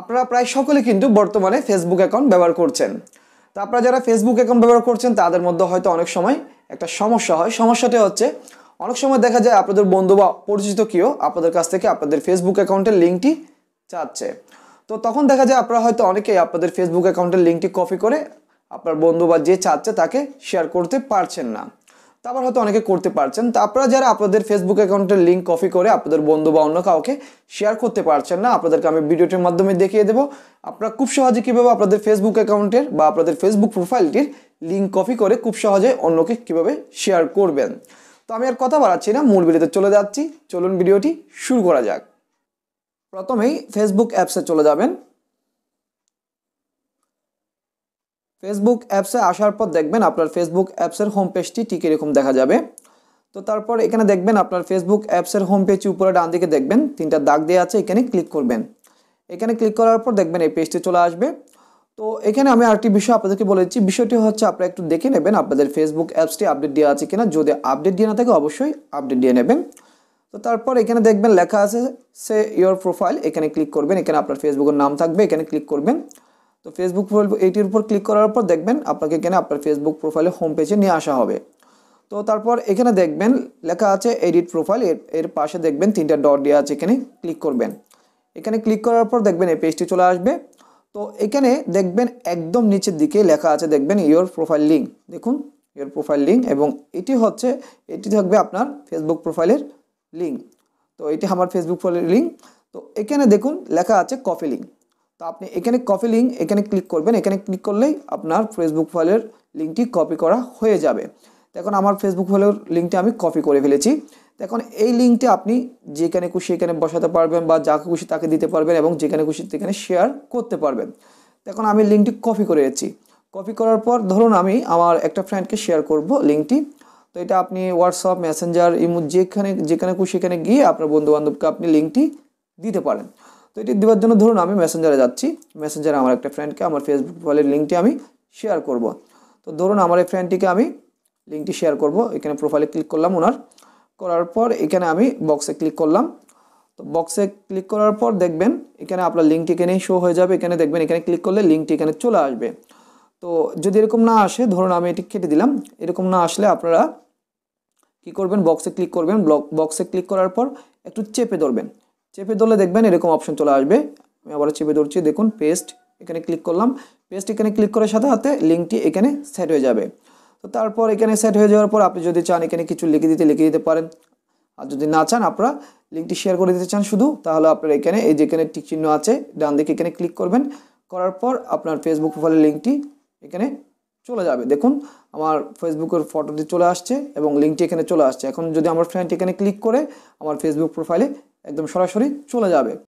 আপনারা প্রায় সকলে কিন্তু বর্তমানে ফেসবুক অ্যাকাউন্ট ব্যবহার করছেন তো আপনারা যারা ফেসবুক অ্যাকাউন্ট ব্যবহার করছেন তাদের মধ্যে হয়তো অনেক সময় একটা সমস্যা হয় সমস্যাটা হচ্ছে অনেক সময় দেখা যায় আপনাদের বন্ধু বা পরিচিত কেউ আপনাদের কাছ থেকে আপনাদের ফেসবুক অ্যাকাউন্টের লিঙ্কটি চাচ্ছে তো তখন দেখা যায় আপনারা হয়তো অনেকেই আপনাদের ফেসবুক অ্যাকাউন্টের লিঙ্কটি কপি করে আপনার বন্ধু বা যে চাচ্ছে তাকে শেয়ার করতে পারছেন না আবার হয়তো অনেকে করতে পারছেন তা আপনারা যারা আপনাদের ফেসবুক অ্যাকাউন্টের লিঙ্ক কপি করে আপনাদের বন্ধু বা অন্য কাউকে শেয়ার করতে পারছেন না আপনাদেরকে আমি ভিডিওটির মাধ্যমে দেখিয়ে দেবো আপনারা খুব সহজে কীভাবে আপনাদের ফেসবুক অ্যাকাউন্টের বা আপনাদের ফেসবুক প্রোফাইলটির লিঙ্ক কপি করে খুব সহজে অন্যকে কীভাবে শেয়ার করবেন তো আমি আর কথা বাড়াচ্ছি না মূল ভিডিওতে চলে যাচ্ছি চলুন ভিডিওটি শুরু করা যাক প্রথমেই ফেসবুক অ্যাপসে চলে যাবেন ফেসবুক অ্যাপসে আসার পর দেখবেন আপনার ফেসবুক অ্যাপসের হোম পেজটি ঠিক এরকম দেখা যাবে তো তারপর এখানে দেখবেন আপনার ফেসবুক অ্যাপসের হোম পেজ উপরে ডান দিকে দেখবেন তিনটা দাগ দেওয়া আছে এখানে ক্লিক করবেন এখানে ক্লিক করার পর দেখবেন এই পেজটি চলে আসবে তো এখানে আমি আরেকটি বিষয় আপনাদেরকে দিচ্ছি বিষয়টি হচ্ছে আপনারা একটু দেখে নেবেন আপনাদের ফেসবুক অ্যাপসটি আপডেট দেওয়া আছে কিনা যদি আপডেট দিয়ে না থাকে অবশ্যই আপডেট দিয়ে নেবেন তো তারপর এখানে দেখবেন লেখা আছে সে ইয়োর প্রোফাইল এখানে ক্লিক করবেন এখানে আপনার ফেসবুকের নাম থাকবে এখানে ক্লিক করবেন তো ফেসবুক প্রোফাইল এইটির উপর ক্লিক করার পর দেখবেন আপনাকে এখানে আপনার ফেসবুক প্রোফাইলে হোম পেজে নিয়ে আসা হবে তো তারপর এখানে দেখবেন লেখা আছে এডিট প্রোফাইল এর এর পাশে দেখবেন তিনটা ডট দেওয়া আছে এখানে ক্লিক করবেন এখানে ক্লিক করার পর দেখবেন এই পেজটি চলে আসবে তো এখানে দেখবেন একদম নিচের দিকে লেখা আছে দেখবেন ইয়োর প্রোফাইল লিঙ্ক দেখুন ইয়োর প্রোফাইল লিঙ্ক এবং এটি হচ্ছে এটি থাকবে আপনার ফেসবুক প্রোফাইলের লিঙ্ক তো এটি আমার ফেসবুক প্রোফাইলের লিঙ্ক তো এখানে দেখুন লেখা আছে কপি লিঙ্ক তো আপনি এখানে কপি লিঙ্ক এখানে ক্লিক করবেন এখানে ক্লিক করলেই আপনার ফেসবুক ফাইলের লিঙ্কটি কপি করা হয়ে যাবে এখন আমার ফেসবুক ফাইলের লিঙ্কটি আমি কপি করে ফেলেছি এখন এই লিঙ্কটি আপনি যেখানে খুশি এখানে বসাতে পারবেন বা যাকে খুশি তাকে দিতে পারবেন এবং যেখানে খুশি সেখানে শেয়ার করতে পারবেন এখন আমি লিঙ্কটি কপি করে এসেছি কপি করার পর ধরুন আমি আমার একটা ফ্রেন্ডকে শেয়ার করব লিঙ্কটি তো এটা আপনি হোয়াটসঅ্যাপ মেসেঞ্জার ইমো যেখানে যেখানে খুশি এখানে গিয়ে আপনার বন্ধুবান্ধবকে আপনি লিঙ্কটি দিতে পারেন তো এটি দেওয়ার জন্য ধরুন আমি মেসেঞ্জারে যাচ্ছি মেসেঞ্জারে আমার একটা ফ্রেন্ডকে আমার ফেসবুক প্রোফাইলের লিঙ্কটি আমি শেয়ার করব তো ধরুন আমার এই ফ্রেন্ডটিকে আমি লিঙ্কটি শেয়ার করব এখানে প্রোফাইলে ক্লিক করলাম ওনার করার পর এখানে আমি বক্সে ক্লিক করলাম তো বক্সে ক্লিক করার পর দেখবেন এখানে আপনার লিঙ্কটি এখানেই শো হয়ে যাবে এখানে দেখবেন এখানে ক্লিক করলে লিঙ্কটি এখানে চলে আসবে তো যদি এরকম না আসে ধরুন আমি এটি কেটে দিলাম এরকম না আসলে আপনারা কি করবেন বক্সে ক্লিক করবেন ব্লক বক্সে ক্লিক করার পর একটু চেপে ধরবেন চেপে ধরলে দেখবেন এরকম অপশন চলে আসবে আমি আবার চেপে ধরছি দেখুন পেস্ট এখানে ক্লিক করলাম পেস্ট এখানে ক্লিক করার সাথে সাথে লিঙ্কটি এখানে সেট হয়ে যাবে তো তারপর এখানে সেট হয়ে যাওয়ার পর আপনি যদি চান এখানে কিছু লিখে দিতে লিখে দিতে পারেন আর যদি না চান আপনারা লিঙ্কটি শেয়ার করে দিতে চান শুধু তাহলে আপনার এখানে এই যেখানে টিক চিহ্ন আছে ডান দিকে এখানে ক্লিক করবেন করার পর আপনার ফেসবুক প্রোফাইলের লিঙ্কটি এখানে চলে যাবে দেখুন আমার ফেসবুকের ফটোটি চলে আসছে এবং লিঙ্কটি এখানে চলে আসছে এখন যদি আমার ফ্রেন্ড এখানে ক্লিক করে আমার ফেসবুক প্রোফাইলে একদম সরাসরি চলে যাবে